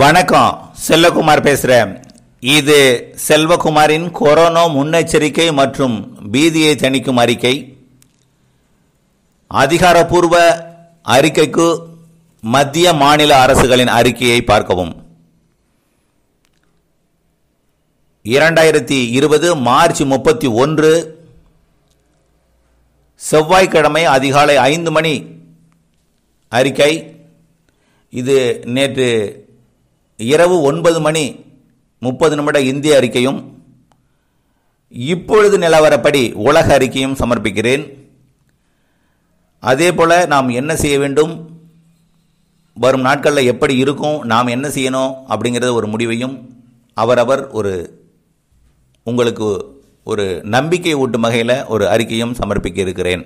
வணக்கம் செல்லகுமார் பேசுகிறேன் இது செல்வகுமாரின் கொரோனா முன்னெச்சரிக்கை மற்றும் பீதியை தணிக்கும் அறிக்கை அதிகாரப்பூர்வ அறிக்கைக்கு மத்திய மாநில அரசுகளின் அறிக்கையை பார்க்கவும் இரண்டாயிரத்தி இருபது மார்ச் முப்பத்தி ஒன்று செவ்வாய்க்கிழமை அதிகாலை ஐந்து மணி அறிக்கை இது நேற்று இரவு ஒன்பது மணி முப்பது நிமிட இந்திய அறிக்கையும் இப்பொழுது நிலவரப்படி உலக அறிக்கையும் சமர்ப்பிக்கிறேன் அதே போல் நாம் என்ன செய்ய வேண்டும் வரும் நாட்களில் எப்படி இருக்கும் நாம் என்ன செய்யணும் அப்படிங்கிறத ஒரு முடிவையும் அவரவர் ஒரு உங்களுக்கு ஒரு நம்பிக்கை ஊட்டும் வகையில் ஒரு அறிக்கையும் சமர்ப்பிக்க இருக்கிறேன்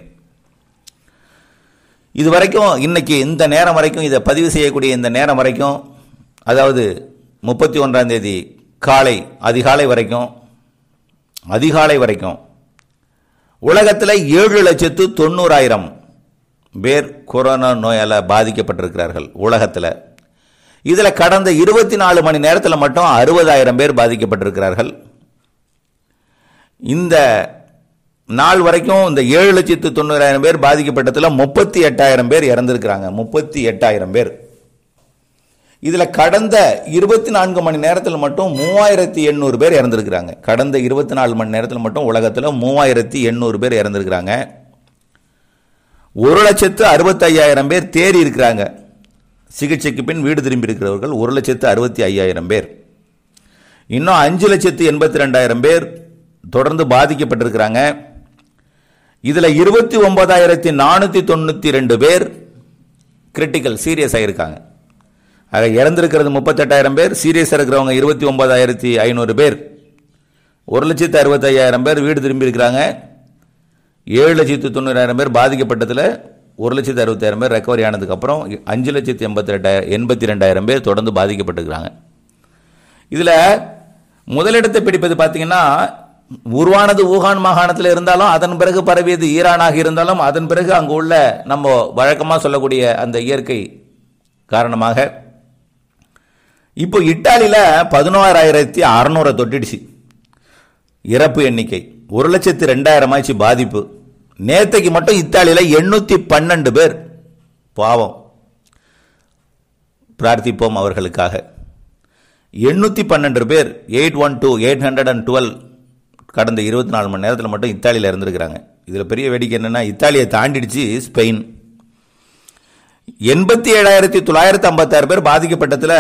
இது வரைக்கும் இன்றைக்கி இந்த நேரம் வரைக்கும் இதை பதிவு செய்யக்கூடிய இந்த நேரம் வரைக்கும் அதாவது முப்பத்தி ஒன்றாம் தேதி காலை அதிகாலை வரைக்கும் அதிகாலை வரைக்கும் உலகத்தில் ஏழு லட்சத்து தொண்ணூறாயிரம் பேர் கொரோனா நோயால் பாதிக்கப்பட்டிருக்கிறார்கள் உலகத்தில் இதில் கடந்த இருபத்தி நாலு மணி நேரத்தில் மட்டும் அறுபதாயிரம் பேர் பாதிக்கப்பட்டிருக்கிறார்கள் இந்த நாள் வரைக்கும் இந்த ஏழு லட்சத்து தொண்ணூறாயிரம் பேர் பாதிக்கப்பட்டதில் முப்பத்தி எட்டாயிரம் பேர் இறந்திருக்கிறாங்க முப்பத்தி எட்டாயிரம் பேர் இதில் கடந்த இருபத்தி நான்கு மணி நேரத்தில் மட்டும் மூவாயிரத்தி எண்ணூறு பேர் இறந்துருக்கிறாங்க கடந்த இருபத்தி நாலு மணி நேரத்தில் மட்டும் உலகத்தில் மூவாயிரத்தி எண்ணூறு பேர் இறந்துருக்கிறாங்க ஒரு லட்சத்து அறுபத்தையாயிரம் பேர் தேறி இருக்கிறாங்க சிகிச்சைக்கு பின் வீடு திரும்பி இருக்கிறவர்கள் ஒரு லட்சத்து அறுபத்தி ஐயாயிரம் பேர் இன்னும் அஞ்சு லட்சத்து எண்பத்தி ரெண்டாயிரம் பேர் தொடர்ந்து பாதிக்கப்பட்டிருக்கிறாங்க இதில் இருபத்தி ஒன்பதாயிரத்தி நானூற்றி தொண்ணூற்றி ரெண்டு பேர் கிரிட்டிக்கல் சீரியஸ் ஆகியிருக்காங்க அதில் இறந்துருக்கிறது முப்பத்தெட்டாயிரம் பேர் சீரியஸாக இருக்கிறவங்க இருபத்தி ஒம்பதாயிரத்தி ஐநூறு பேர் ஒரு லட்சத்து அறுபத்தையாயிரம் பேர் வீடு திரும்பியிருக்கிறாங்க ஏழு லட்சத்து தொண்ணூறாயிரம் பேர் பாதிக்கப்பட்டதில் ஒரு லட்சத்து அறுபத்தாயிரம் பேர் ரெக்கவரி ஆனதுக்கப்புறம் அஞ்சு லட்சத்து எண்பத்தி ரெண்டாயிரம் எண்பத்தி ரெண்டாயிரம் பேர் தொடர்ந்து பாதிக்கப்பட்டுருக்கிறாங்க இதில் முதலிடத்தை பிடிப்பது பார்த்தீங்கன்னா உருவானது ஊகான் மாகாணத்தில் இருந்தாலும் அதன் பிறகு பரவியது ஈரானாக இருந்தாலும் அதன் பிறகு அங்கு உள்ள நம்ம வழக்கமாக சொல்லக்கூடிய அந்த இயற்கை காரணமாக இப்போ இட்டாலியில் பதினோராயிரத்தி அறநூறை தொட்டிடுச்சு இறப்பு எண்ணிக்கை ஒரு லட்சத்து ரெண்டாயிரம் ஆச்சு பாதிப்பு நேத்தைக்கு மட்டும் இத்தாலியில் எண்ணூற்றி பன்னெண்டு பேர் பாவம் பிரார்த்திப்போம் அவர்களுக்காக எண்ணூற்றி பன்னெண்டு பேர் eight one two eight hundred and twelve கடந்த இருபத்தி நாலு மணி நேரத்தில் மட்டும் இத்தாலியில் இருந்திருக்கிறாங்க இதில் பெரிய வேடிக்கை என்னென்னா இத்தாலியை தாண்டிடுச்சு ஸ்பெயின் எண்பத்தி ஏழாயிரத்தி தொள்ளாயிரத்தி ஐம்பத்தாறு பேர் பாதிக்கப்பட்டதில்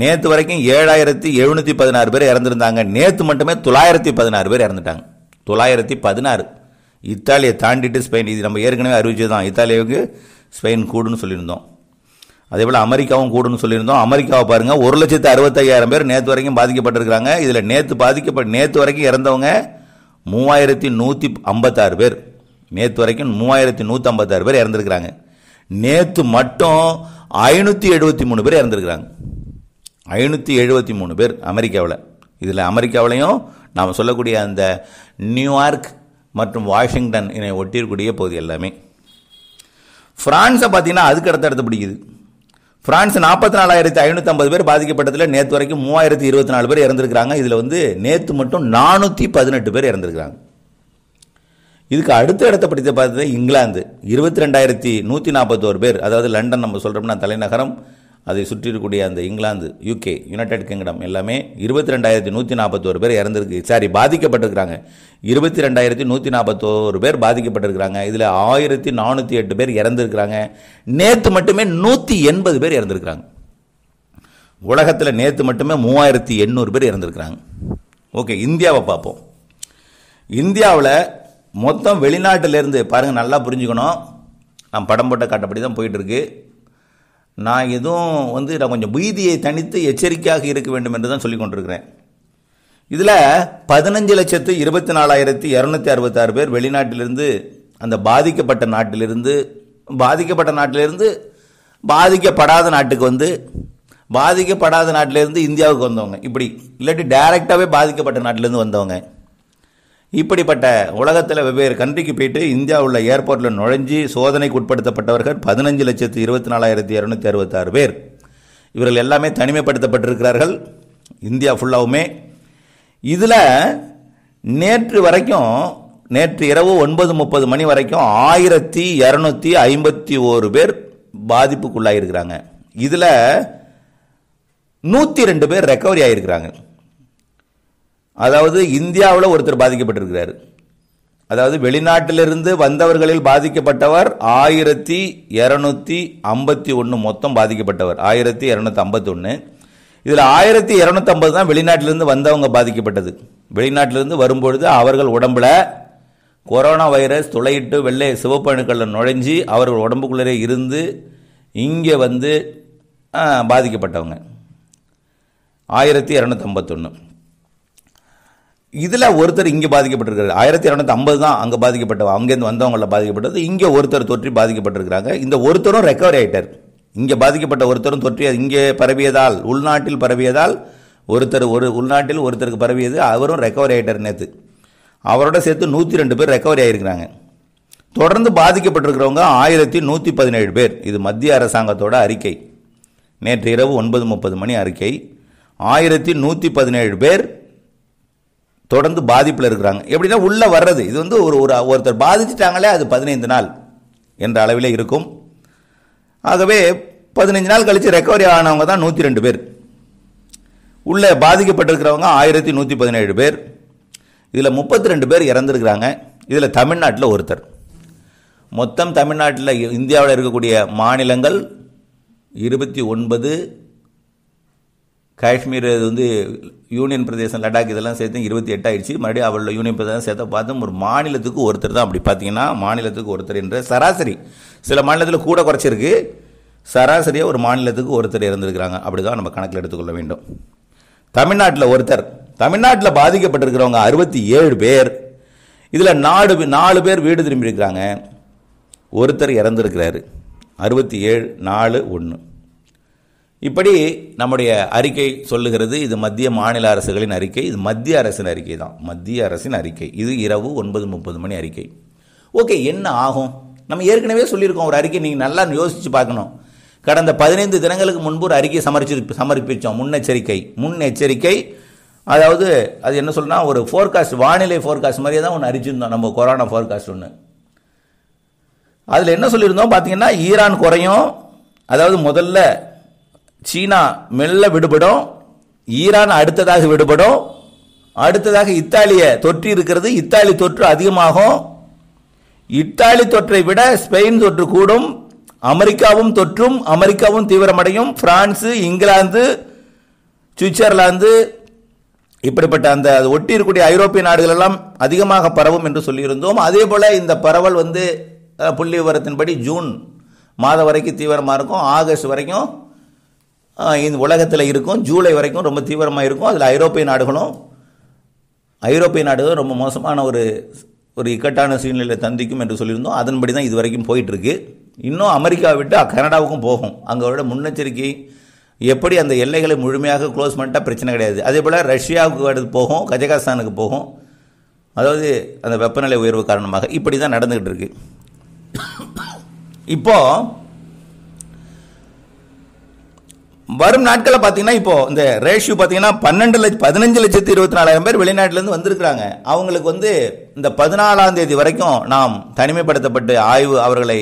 நேற்று வரைக்கும் ஏழாயிரத்தி எழுநூற்றி பதினாறு பேர் இறந்துருந்தாங்க நேற்று மட்டுமே தொள்ளாயிரத்தி பதினாறு பேர் இறந்துட்டாங்க தொள்ளாயிரத்தி பதினாறு இத்தாலியை தாண்டிட்டு ஸ்பெயின் இது நம்ம ஏற்கனவே அறிவிச்சது தான் இத்தாலியாவுக்கு ஸ்பெயின் கூடுன்னு சொல்லியிருந்தோம் அதே போல் அமெரிக்காவும் கூடுன்னு சொல்லியிருந்தோம் அமெரிக்காவை பாருங்கள் ஒரு லட்சத்து அறுபத்தையாயிரம் பேர் நேற்று வரைக்கும் பாதிக்கப்பட்டிருக்கிறாங்க இதில் நேற்று பாதிக்கப்பட்ட நேற்று வரைக்கும் இறந்தவங்க மூவாயிரத்தி நூற்றி ஐம்பத்தாறு பேர் நேற்று வரைக்கும் மூவாயிரத்தி நூற்றி ஐம்பத்தாறு பேர் இறந்துருக்கிறாங்க நேற்று மட்டும் ஐநூற்றி எழுபத்தி மூணு பேர் இறந்துருக்கிறாங்க ஐநூற்றி எழுபத்தி மூணு பேர் அமெரிக்காவில் இதில் அமெரிக்காவிலையும் நாம் சொல்லக்கூடிய அந்த நியூயார்க் மற்றும் வாஷிங்டன் இனை ஒட்டியிருக்கூடிய பகுதி எல்லாமே ஃப்ரான்ஸை பார்த்தீங்கன்னா அதுக்கு அடுத்தடுத்து பிடிக்குது ஃப்ரான்ஸ் நாற்பத்தி நாலாயிரத்தி ஐநூற்றம்பது பேர் பாதிக்கப்பட்டதில் நேற்று வரைக்கும் மூவாயிரத்தி இருபத்தி நாலு பேர் இறந்துருக்கிறாங்க இதில் வந்து நேற்று மட்டும் நானூற்றி பதினெட்டு பேர் இறந்துருக்கிறாங்க இதுக்கு அடுத்த இடத்த படித்த பார்த்தது இங்கிலாந்து இருபத்தி ரெண்டாயிரத்தி நூற்றி நாற்பத்தோரு பேர் அதாவது லண்டன் நம்ம சொல்கிறோம்னா தலைநகரம் அதை சுற்றி இருக்கக்கூடிய அந்த இங்கிலாந்து யூகே யுனைடெட் கிங்டம் எல்லாமே இருபத்தி ரெண்டாயிரத்தி நூற்றி நாற்பத்தோரு பேர் இறந்துருக்கு சாரி பாதிக்கப்பட்டிருக்கிறாங்க இருபத்தி ரெண்டாயிரத்தி நூற்றி நாற்பத்தோரு பேர் பாதிக்கப்பட்டிருக்கிறாங்க இதில் ஆயிரத்தி நானூற்றி எட்டு பேர் இறந்துருக்கிறாங்க நேற்று மட்டுமே நூற்றி எண்பது பேர் இறந்துருக்கிறாங்க உலகத்தில் நேற்று மட்டுமே மூவாயிரத்தி எண்ணூறு பேர் இறந்துருக்கிறாங்க ஓகே இந்தியாவை பார்ப்போம் இந்தியாவில் மொத்தம் வெளிநாட்டிலேருந்து பாருங்கள் நல்லா புரிஞ்சுக்கணும் நான் படம் போட்ட காட்டப்படி தான் போயிட்டுருக்கு நான் எதுவும் வந்து நான் கொஞ்சம் பீதியை தனித்து எச்சரிக்கையாக இருக்க வேண்டும் என்று தான் சொல்லி கொண்டிருக்கிறேன் இதில் பதினஞ்சு லட்சத்து இருபத்தி நாலாயிரத்தி இரநூத்தி அறுபத்தாறு பேர் வெளிநாட்டிலிருந்து அந்த பாதிக்கப்பட்ட நாட்டிலிருந்து பாதிக்கப்பட்ட நாட்டிலிருந்து பாதிக்கப்படாத நாட்டுக்கு வந்து பாதிக்கப்படாத நாட்டிலேருந்து இந்தியாவுக்கு வந்தவங்க இப்படி இல்லாட்டி டைரக்டாகவே பாதிக்கப்பட்ட நாட்டிலேருந்து வந்தவங்க இப்படிப்பட்ட உலகத்தில் வெவ்வேறு கண்ட்ரிக்கு போயிட்டு இந்தியா உள்ள ஏர்போர்ட்டில் நுழைஞ்சி சோதனைக்கு உட்படுத்தப்பட்டவர்கள் பதினஞ்சு லட்சத்து இருபத்தி நாலாயிரத்தி இரநூத்தி அறுபத்தாறு பேர் இவர்கள் எல்லாமே தனிமைப்படுத்தப்பட்டிருக்கிறார்கள் இந்தியா ஃபுல்லாகவுமே இதில் நேற்று வரைக்கும் நேற்று இரவு ஒன்பது முப்பது மணி வரைக்கும் ஆயிரத்தி இரநூத்தி ஐம்பத்தி ஓரு பேர் பாதிப்புக்குள்ளாயிருக்கிறாங்க இதில் நூற்றி ரெண்டு பேர் ரெக்கவரி ஆகியிருக்கிறாங்க அதாவது இந்தியாவில் ஒருத்தர் பாதிக்கப்பட்டிருக்கிறார் அதாவது வெளிநாட்டிலிருந்து வந்தவர்களில் பாதிக்கப்பட்டவர் ஆயிரத்தி இரநூத்தி ஐம்பத்தி ஒன்று மொத்தம் பாதிக்கப்பட்டவர் ஆயிரத்தி இரநூத்தி ஒன்று இதில் ஆயிரத்தி இரநூத்தி ஐம்பது தான் வெளிநாட்டிலிருந்து வந்தவங்க பாதிக்கப்பட்டது வெளிநாட்டிலிருந்து வரும்பொழுது அவர்கள் உடம்புல கொரோனா வைரஸ் துளையிட்டு வெள்ளை சிவப்பணுக்களில் நுழைஞ்சி அவர்கள் உடம்புக்குள்ளே இருந்து இங்கே வந்து பாதிக்கப்பட்டவங்க ஆயிரத்தி இரநூத்தி ஐம்பத்தொன்று இதில் ஒருத்தர் இங்கே பாதிக்கப்பட்டிருக்காரு ஆயிரத்தி இரநூத்தி ஐம்பது தான் அங்கே பாதிக்கப்பட்ட அங்கேருந்து வந்தவங்களில் பாதிக்கப்பட்டது இங்கே ஒருத்தர் தொற்றி பாதிக்கப்பட்டிருக்கிறாங்க இந்த ஒருத்தரும் ரெக்கவரி ஆகிட்டார் இங்கே பாதிக்கப்பட்ட ஒருத்தரும் தொற்றி இங்கே பரவியதால் உள்நாட்டில் பரவியதால் ஒருத்தர் ஒரு உள்நாட்டில் ஒருத்தருக்கு பரவியது அவரும் ரெக்கவரி ஆகிட்டார் நேற்று அவரோட சேர்த்து நூற்றி ரெண்டு பேர் ரெக்கவரி ஆகியிருக்கிறாங்க தொடர்ந்து பாதிக்கப்பட்டிருக்கிறவங்க ஆயிரத்தி நூற்றி பதினேழு பேர் இது மத்திய அரசாங்கத்தோட அறிக்கை நேற்று இரவு ஒன்பது முப்பது மணி அறிக்கை ஆயிரத்தி நூற்றி பதினேழு பேர் தொடர்ந்து பாதிப்பில் இருக்கிறாங்க எப்படின்னா உள்ளே வர்றது இது வந்து ஒரு ஒரு ஒருத்தர் பாதிச்சிட்டாங்களே அது பதினைந்து நாள் என்ற அளவில் இருக்கும் ஆகவே பதினஞ்சு நாள் கழித்து ரெக்கவரி ஆனவங்க தான் நூற்றி ரெண்டு பேர் உள்ளே பாதிக்கப்பட்டிருக்கிறவங்க ஆயிரத்தி நூற்றி பதினேழு பேர் இதில் முப்பத்தி ரெண்டு பேர் இறந்துருக்கிறாங்க இதில் தமிழ்நாட்டில் ஒருத்தர் மொத்தம் தமிழ்நாட்டில் இந்தியாவில் இருக்கக்கூடிய மாநிலங்கள் இருபத்தி ஒன்பது காஷ்மீர் இது வந்து யூனியன் பிரதேசம் லடாக் இதெல்லாம் சேர்த்து இருபத்தி எட்டாயிடுச்சு மறுபடியும் அவளோட யூனியன் பிரதேசம் சேர்த்த பார்த்தோம் ஒரு மாநிலத்துக்கு ஒருத்தர் தான் அப்படி பார்த்தீங்கன்னா மாநிலத்துக்கு ஒருத்தர் என்ற சராசரி சில மாநிலத்தில் கூட குறைச்சிருக்கு சராசரியாக ஒரு மாநிலத்துக்கு ஒருத்தர் இறந்துருக்கிறாங்க அப்படி தான் நம்ம கணக்கில் எடுத்துக்கொள்ள வேண்டும் தமிழ்நாட்டில் ஒருத்தர் தமிழ்நாட்டில் பாதிக்கப்பட்டிருக்கிறவங்க அறுபத்தி ஏழு பேர் இதில் நாலு நாலு பேர் வீடு திரும்பியிருக்கிறாங்க ஒருத்தர் இறந்துருக்கிறாரு அறுபத்தி ஏழு நாலு ஒன்று இப்படி நம்முடைய அறிக்கை சொல்லுகிறது இது மத்திய மாநில அரசுகளின் அறிக்கை இது மத்திய அரசின் அறிக்கை தான் மத்திய அரசின் அறிக்கை இது இரவு ஒன்பது முப்பது மணி அறிக்கை ஓகே என்ன ஆகும் நம்ம ஏற்கனவே சொல்லியிருக்கோம் ஒரு அறிக்கை நீங்கள் நல்லா யோசித்து பார்க்கணும் கடந்த பதினைந்து தினங்களுக்கு முன்பு ஒரு அறிக்கை சமர்ச்சி சமர்ப்பித்தோம் முன்னெச்சரிக்கை முன்னெச்சரிக்கை அதாவது அது என்ன சொல்லுனா ஒரு ஃபோர்காஸ்ட் வானிலை ஃபோர்காஸ்ட் மாதிரியே தான் ஒன்று அறிச்சிருந்தோம் நம்ம கொரோனா ஃபோர்காஸ்ட் ஒன்று அதில் என்ன சொல்லியிருந்தோம் பார்த்தீங்கன்னா ஈரான் குறையும் அதாவது முதல்ல சீனா மெல்ல விடுபடும் ஈரான் அடுத்ததாக விடுபடும் அடுத்ததாக இத்தாலியை தொற்றி இருக்கிறது இத்தாலி தொற்று அதிகமாகும் இத்தாலி தொற்றை விட ஸ்பெயின் தொற்று கூடும் அமெரிக்காவும் தொற்றும் அமெரிக்காவும் தீவிரமடையும் பிரான்ஸு இங்கிலாந்து சுவிட்சர்லாந்து இப்படிப்பட்ட அந்த ஒட்டி இருக்கக்கூடிய ஐரோப்பிய நாடுகள் எல்லாம் அதிகமாக பரவும் என்று சொல்லியிருந்தோம் அதே போல் இந்த பரவல் வந்து புள்ளி விவரத்தின்படி ஜூன் மாதம் வரைக்கும் தீவிரமாக இருக்கும் ஆகஸ்ட் வரைக்கும் இந்த உலகத்தில் இருக்கும் ஜூலை வரைக்கும் ரொம்ப தீவிரமாக இருக்கும் அதில் ஐரோப்பிய நாடுகளும் ஐரோப்பிய நாடுகளும் ரொம்ப மோசமான ஒரு ஒரு இக்கட்டான சூழ்நிலை தந்திக்கும் என்று சொல்லியிருந்தோம் அதன்படி தான் இது வரைக்கும் போயிட்டுருக்கு இன்னும் அமெரிக்கா விட்டு கனடாவுக்கும் போகும் அங்கோட முன்னெச்சரிக்கை எப்படி அந்த எல்லைகளை முழுமையாக க்ளோஸ் பண்ணிட்டால் பிரச்சனை கிடையாது அதே போல் ரஷ்யாவுக்கு அடுத்து போகும் கஜகஸ்தானுக்கு போகும் அதாவது அந்த வெப்பநிலை உயர்வு காரணமாக இப்படி தான் நடந்துக்கிட்டு இருக்கு இப்போது வரும் நாட்களில் பார்த்தீங்கன்னா இப்போ இந்த ரேஷியோ பார்த்தீங்கன்னா பன்னெண்டு லட்சம் பதினஞ்சு லட்சத்து இருபத்தி நாலாயிரம் பேர் வெளிநாட்டிலேருந்து வந்திருக்கிறாங்க அவங்களுக்கு வந்து இந்த பதினாலாம் தேதி வரைக்கும் நாம் தனிமைப்படுத்தப்பட்டு ஆய்வு அவர்களை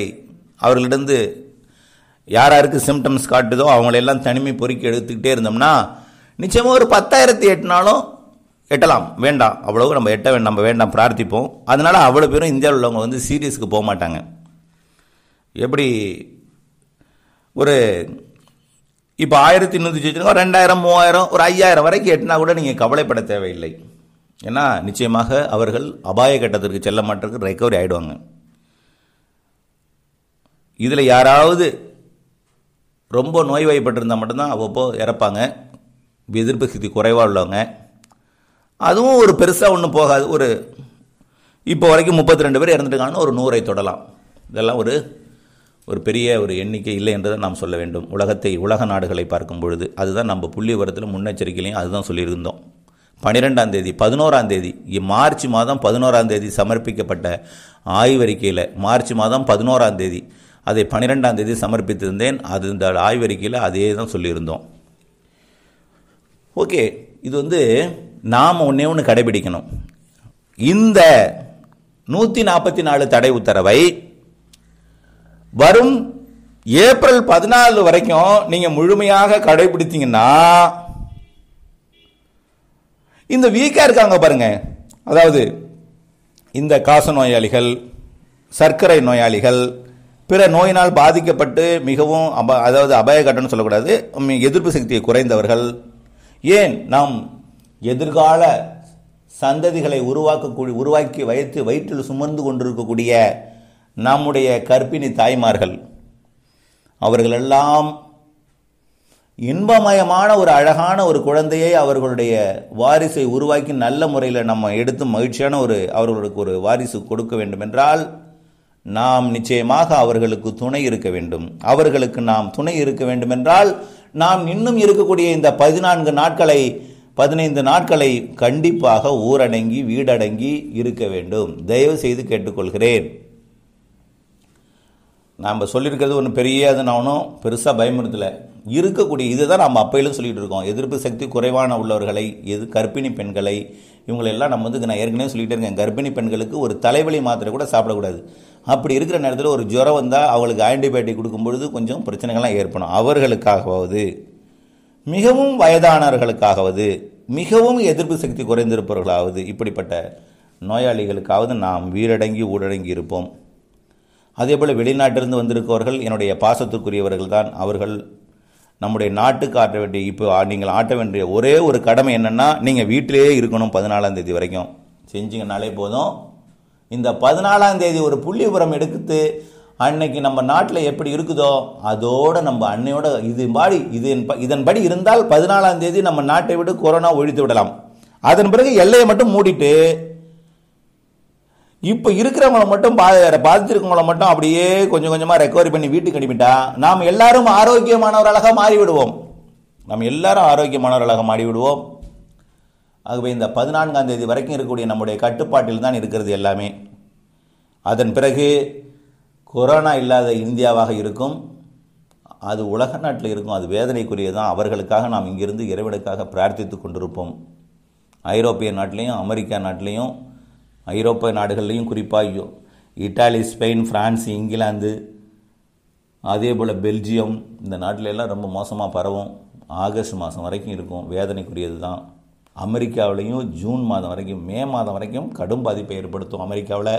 அவர்களிடந்து யார் யாருக்கு சிம்டம்ஸ் காட்டுதோ அவங்களெல்லாம் தனிமை பொறுக்கி எடுத்துக்கிட்டே இருந்தோம்னா நிச்சயமாக ஒரு பத்தாயிரத்தி எட்டினாலும் எட்டலாம் வேண்டாம் அவ்வளவு நம்ம எட்ட நம்ம வேண்டாம் பிரார்த்திப்போம் அதனால் அவ்வளோ பேரும் இந்தியாவில் உள்ளவங்க வந்து சீரியஸுக்கு போக மாட்டாங்க எப்படி ஒரு இப்போ ஆயிரத்தி நூற்றி வச்சுருக்கோம் ரெண்டாயிரம் மூவாயிரம் ஒரு ஐயாயிரம் வரைக்கும் எட்டினா கூட நீங்கள் கவலைப்பட தேவையில்லை ஏன்னா நிச்சயமாக அவர்கள் அபாய கட்டத்திற்கு செல்ல மாட்டிற்கு ரெக்கவரி ஆகிடுவாங்க இதில் யாராவது ரொம்ப நோய்வாய்ப்பட்டிருந்தால் மட்டும்தான் அவ்வப்போ இறப்பாங்க எதிர்ப்பு சக்தி குறைவாக உள்ளவங்க அதுவும் ஒரு பெருசாக ஒன்றும் போகாது ஒரு இப்போ வரைக்கும் முப்பத்தி ரெண்டு பேர் இறந்துட்டு ஒரு நூறை தொடலாம் இதெல்லாம் ஒரு ஒரு பெரிய ஒரு எண்ணிக்கை இல்லை என்றதை நாம் சொல்ல வேண்டும் உலகத்தை உலக நாடுகளை பார்க்கும் பொழுது அதுதான் நம்ம புள்ளி உரத்தில் முன்னெச்சரிக்கையிலையும் அதுதான் சொல்லியிருந்தோம் பன்னிரெண்டாம் தேதி பதினோராம் தேதி மார்ச் மாதம் பதினோராம் தேதி சமர்ப்பிக்கப்பட்ட ஆய்வறிக்கையில் மார்ச் மாதம் பதினோராம் தேதி அதை பன்னிரெண்டாம் தேதி சமர்ப்பித்திருந்தேன் அது இந்த ஆய்வறிக்கையில் அதே தான் சொல்லியிருந்தோம் ஓகே இது வந்து நாம் ஒன்றே ஒன்று கடைபிடிக்கணும் இந்த நூற்றி நாற்பத்தி நாலு தடை உத்தரவை வரும் ஏப்ரல் பதினாலு வரைக்கும் நீங்கள் முழுமையாக கடைபிடித்தீங்கன்னா இந்த வீக்காக இருக்காங்க பாருங்க அதாவது இந்த காச நோயாளிகள் சர்க்கரை நோயாளிகள் பிற நோயினால் பாதிக்கப்பட்டு மிகவும் அப அதாவது அபாய கட்டணம் சொல்லக்கூடாது எதிர்ப்பு சக்தியை குறைந்தவர்கள் ஏன் நாம் எதிர்கால சந்ததிகளை உருவாக்கக்கூடிய உருவாக்கி வைத்து வயிற்றில் சுமந்து கொண்டிருக்கக்கூடிய நம்முடைய கற்பிணி தாய்மார்கள் அவர்களெல்லாம் இன்பமயமான ஒரு அழகான ஒரு குழந்தையை அவர்களுடைய வாரிசை உருவாக்கி நல்ல முறையில் நம்ம எடுத்து மகிழ்ச்சியான ஒரு அவர்களுக்கு ஒரு வாரிசு கொடுக்க வேண்டும் என்றால் நாம் நிச்சயமாக அவர்களுக்கு துணை இருக்க வேண்டும் அவர்களுக்கு நாம் துணை இருக்க வேண்டும் என்றால் நாம் இன்னும் இருக்கக்கூடிய இந்த பதினான்கு நாட்களை பதினைந்து நாட்களை கண்டிப்பாக ஊரடங்கி வீடடங்கி இருக்க வேண்டும் தயவு செய்து கேட்டுக்கொள்கிறேன் நாம் சொல்லியிருக்கிறது ஒன்று பெரிய அது பெருசாக பயமுறுத்தலை இருக்கக்கூடிய இதுதான் நம்ம அப்பையிலும் சொல்லிகிட்டு இருக்கோம் எதிர்ப்பு சக்தி குறைவான உள்ளவர்களை எது கர்ப்பிணி பெண்களை இவங்களெல்லாம் நம்ம வந்து நான் ஏற்கனவே சொல்லிகிட்டே இருக்கேன் கர்ப்பிணி பெண்களுக்கு ஒரு தலைவலி மாத்திரை கூட சாப்பிடக்கூடாது அப்படி இருக்கிற நேரத்தில் ஒரு ஜுரம் வந்தால் அவங்களுக்கு ஆன்டிபயோட்டிக் கொடுக்கும்பொழுது கொஞ்சம் பிரச்சனைகள்லாம் ஏற்படும் அவர்களுக்காகவாவது மிகவும் வயதானவர்களுக்காகவது மிகவும் எதிர்ப்பு சக்தி குறைந்திருப்பவர்களாவது இப்படிப்பட்ட நோயாளிகளுக்காவது நாம் வீரடங்கி ஊரடங்கி இருப்போம் அதேபோல் வெளிநாட்டிலிருந்து வந்திருக்கவர்கள் என்னுடைய பாசத்துக்குரியவர்கள் தான் அவர்கள் நம்முடைய நாட்டுக்கு ஆட்ட வேண்டிய இப்போ நீங்கள் ஆட்ட வேண்டிய ஒரே ஒரு கடமை என்னென்னா நீங்கள் வீட்டிலேயே இருக்கணும் பதினாலாம் தேதி வரைக்கும் செஞ்சிங்கனாலே போதும் இந்த பதினாலாம் தேதி ஒரு புள்ளி உரம் எடுத்து அன்னைக்கு நம்ம நாட்டில் எப்படி இருக்குதோ அதோட நம்ம அன்னையோட இது மாதிரி இது இதன்படி இருந்தால் பதினாலாம் தேதி நம்ம நாட்டை விட்டு கொரோனா ஒழித்து விடலாம் அதன் பிறகு எல்லையை மட்டும் மூடிட்டு இப்போ இருக்கிறவங்களை மட்டும் பா பாதிச்சிருக்கவங்களை மட்டும் அப்படியே கொஞ்சம் கொஞ்சமாக ரெக்கவரி பண்ணி வீட்டுக்கு அனுப்பிட்டா நாம் எல்லாரும் ஆரோக்கியமானவர்களாக மாறிவிடுவோம் நாம் எல்லாரும் ஆரோக்கியமானவர்களாக மாறிவிடுவோம் ஆகவே இந்த பதினான்காம் தேதி வரைக்கும் இருக்கக்கூடிய நம்முடைய கட்டுப்பாட்டில் தான் இருக்கிறது எல்லாமே அதன் பிறகு கொரோனா இல்லாத இந்தியாவாக இருக்கும் அது உலக நாட்டில் இருக்கும் அது வேதனைக்குரியதான் அவர்களுக்காக நாம் இங்கிருந்து இறைவனுக்காக பிரார்த்தித்து கொண்டிருப்போம் ஐரோப்பிய நாட்டிலையும் அமெரிக்கா நாட்டிலையும் ஐரோப்பிய நாடுகள்லையும் குறிப்பாக இட்டாலி ஸ்பெயின் ஃப்ரான்ஸ் இங்கிலாந்து அதே போல் பெல்ஜியம் இந்த நாட்டில எல்லாம் ரொம்ப மோசமாக பரவும் ஆகஸ்ட் மாதம் வரைக்கும் இருக்கும் வேதனைக்குரியது தான் அமெரிக்காவிலையும் ஜூன் மாதம் வரைக்கும் மே மாதம் வரைக்கும் கடும் பாதிப்பை ஏற்படுத்தும் அமெரிக்காவில்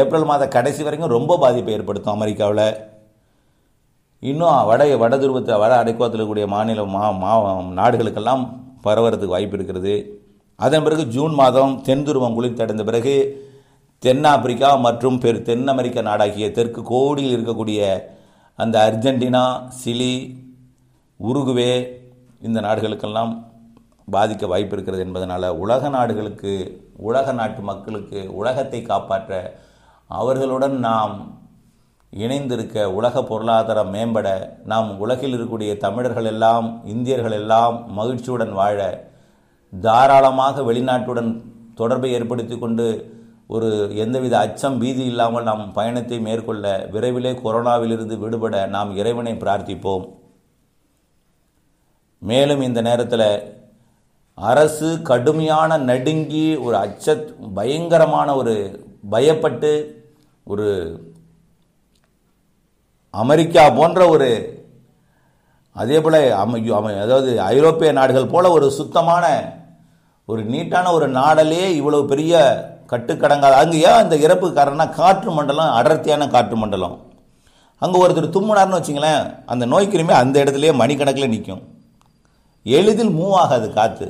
ஏப்ரல் மாத கடைசி வரைக்கும் ரொம்ப பாதிப்பை ஏற்படுத்தும் அமெரிக்காவில் இன்னும் வட வட துருவத்தை வட அடைக்கோத்தில் இருக்கக்கூடிய மாநில மா மா நாடுகளுக்கெல்லாம் பரவறதுக்கு வாய்ப்பு இருக்கிறது அதன் பிறகு ஜூன் மாதம் தென் துருவம் குளிர்ந்தடைந்த பிறகு தென்னாப்பிரிக்கா மற்றும் பெரு தென் அமெரிக்க நாடாகிய தெற்கு கோடியில் இருக்கக்கூடிய அந்த அர்ஜென்டினா சிலி உருகுவே இந்த நாடுகளுக்கெல்லாம் பாதிக்க வாய்ப்பு இருக்கிறது என்பதனால் உலக நாடுகளுக்கு உலக நாட்டு மக்களுக்கு உலகத்தை காப்பாற்ற அவர்களுடன் நாம் இணைந்திருக்க உலக பொருளாதாரம் மேம்பட நாம் உலகில் இருக்கக்கூடிய தமிழர்கள் எல்லாம் இந்தியர்கள் எல்லாம் மகிழ்ச்சியுடன் வாழ தாராளமாக வெளிநாட்டுடன் தொடர்பை ஏற்படுத்தி கொண்டு ஒரு எந்தவித அச்சம் பீதி இல்லாமல் நாம் பயணத்தை மேற்கொள்ள விரைவிலே கொரோனாவிலிருந்து விடுபட நாம் இறைவனை பிரார்த்திப்போம் மேலும் இந்த நேரத்தில் அரசு கடுமையான நடுங்கி ஒரு அச்ச பயங்கரமான ஒரு பயப்பட்டு ஒரு அமெரிக்கா போன்ற ஒரு அதே போல் அதாவது ஐரோப்பிய நாடுகள் போல ஒரு சுத்தமான ஒரு நீட்டான ஒரு நாடலே இவ்வளவு பெரிய கட்டுக்கடங்காத அங்கே ஏன் அந்த இறப்பு காரணம்னா காற்று மண்டலம் அடர்த்தியான காற்று மண்டலம் அங்கே ஒருத்தர் தும்முனார்னு வச்சிங்களேன் அந்த நோய் அந்த இடத்துலையே மணிக்கணக்கில் நிற்கும் எளிதில் மூவ் ஆகாது காற்று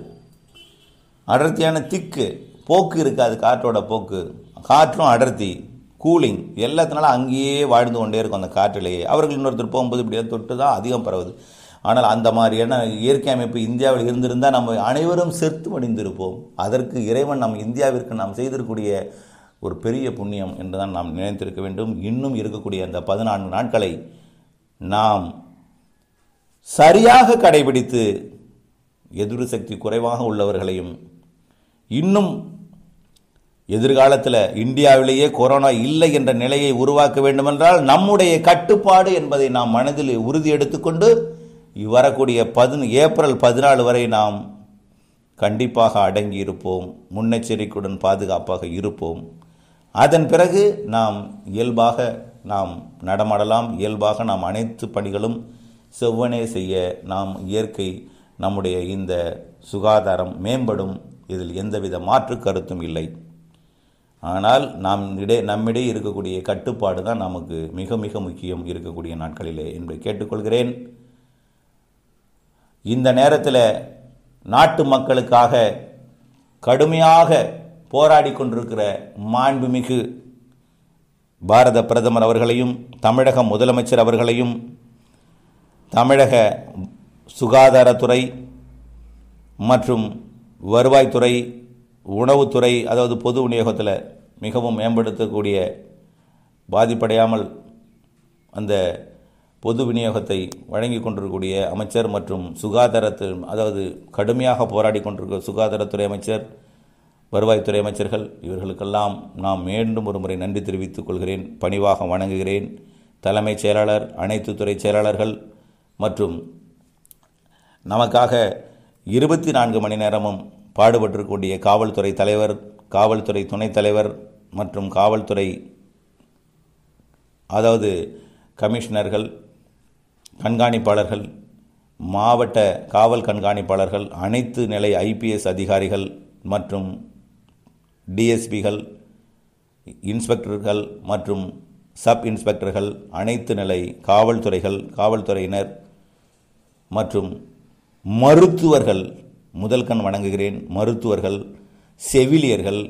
அடர்த்தியான திக்கு போக்கு இருக்காது காற்றோட போக்கு காற்றும் அடர்த்தி கூலிங் எல்லாத்தினால அங்கேயே வாழ்ந்து கொண்டே இருக்கும் அந்த காற்றிலேயே அவர்கள் இன்னொருத்தர் போகும்போது இப்படியே தொட்டு தான் அதிகம் பரவுது ஆனால் அந்த மாதிரியான இயற்கை அமைப்பு இந்தியாவில் இருந்திருந்தால் நம்ம அனைவரும் சேர்த்து மடிந்திருப்போம் அதற்கு இறைவன் நம் இந்தியாவிற்கு நாம் செய்திருக்கூடிய ஒரு பெரிய புண்ணியம் என்றுதான் நாம் நினைத்திருக்க வேண்டும் இன்னும் இருக்கக்கூடிய அந்த பதினான்கு நாட்களை நாம் சரியாக கடைபிடித்து எதிர் சக்தி குறைவாக உள்ளவர்களையும் இன்னும் எதிர்காலத்தில் இந்தியாவிலேயே கொரோனா இல்லை என்ற நிலையை உருவாக்க வேண்டுமென்றால் நம்முடைய கட்டுப்பாடு என்பதை நாம் மனதில் உறுதி எடுத்துக்கொண்டு வரக்கூடிய பதின ஏப்ரல் பதினாலு வரை நாம் கண்டிப்பாக அடங்கி இருப்போம் முன்னெச்சரிக்கையுடன் பாதுகாப்பாக இருப்போம் அதன் பிறகு நாம் இயல்பாக நாம் நடமாடலாம் இயல்பாக நாம் அனைத்து பணிகளும் செவ்வனே செய்ய நாம் இயற்கை நம்முடைய இந்த சுகாதாரம் மேம்படும் இதில் எந்தவித மாற்று கருத்தும் இல்லை ஆனால் நாம் இடே நம்மிடையே இருக்கக்கூடிய கட்டுப்பாடு தான் நமக்கு மிக மிக முக்கியம் இருக்கக்கூடிய நாட்களிலே என்று கேட்டுக்கொள்கிறேன் இந்த நேரத்தில் நாட்டு மக்களுக்காக கடுமையாக போராடி கொண்டிருக்கிற மாண்புமிகு பாரத பிரதமர் அவர்களையும் தமிழக முதலமைச்சர் அவர்களையும் தமிழக சுகாதாரத்துறை மற்றும் வருவாய்த்துறை உணவுத்துறை அதாவது பொது விநியோகத்தில் மிகவும் மேம்படுத்தக்கூடிய பாதிப்படையாமல் அந்த பொது விநியோகத்தை வழங்கி கொண்டிருக்கக்கூடிய அமைச்சர் மற்றும் சுகாதாரத்தில் அதாவது கடுமையாக போராடி கொண்டிருக்க சுகாதாரத்துறை அமைச்சர் வருவாய்த்துறை அமைச்சர்கள் இவர்களுக்கெல்லாம் நாம் மீண்டும் ஒரு முறை நன்றி தெரிவித்துக் கொள்கிறேன் பணிவாக வணங்குகிறேன் தலைமைச் செயலாளர் அனைத்து துறை செயலாளர்கள் மற்றும் நமக்காக இருபத்தி நான்கு மணி நேரமும் பாடுபட்டிருக்கக்கூடிய காவல்துறை தலைவர் காவல்துறை துணைத் தலைவர் மற்றும் காவல்துறை அதாவது கமிஷனர்கள் கண்காணிப்பாளர்கள் மாவட்ட காவல் கண்காணிப்பாளர்கள் அனைத்து நிலை ஐபிஎஸ் அதிகாரிகள் மற்றும் டிஎஸ்பிகள் இன்ஸ்பெக்டர்கள் மற்றும் சப் இன்ஸ்பெக்டர்கள் அனைத்து நிலை காவல்துறைகள் காவல்துறையினர் மற்றும் மருத்துவர்கள் முதல் கண் வணங்குகிறேன் மருத்துவர்கள் செவிலியர்கள்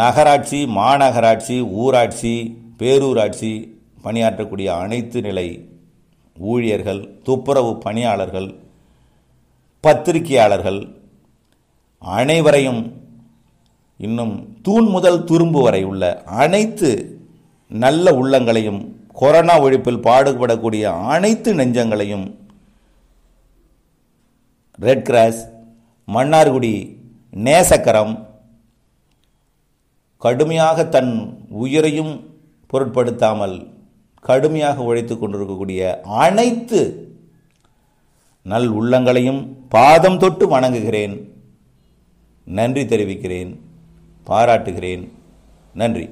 நகராட்சி மாநகராட்சி ஊராட்சி பேரூராட்சி பணியாற்றக்கூடிய அனைத்து நிலை ஊழியர்கள் துப்புரவு பணியாளர்கள் பத்திரிகையாளர்கள் அனைவரையும் இன்னும் தூண் முதல் துரும்பு வரை உள்ள அனைத்து நல்ல உள்ளங்களையும் கொரோனா ஒழிப்பில் பாடுபடக்கூடிய அனைத்து நெஞ்சங்களையும் ரெட் கிராஸ் மன்னார்குடி நேசக்கரம் கடுமையாக தன் உயிரையும் பொருட்படுத்தாமல் கடுமையாக உழைத்து கொண்டிருக்கக்கூடிய அனைத்து நல் உள்ளங்களையும் பாதம் தொட்டு வணங்குகிறேன் நன்றி தெரிவிக்கிறேன் பாராட்டுகிறேன் நன்றி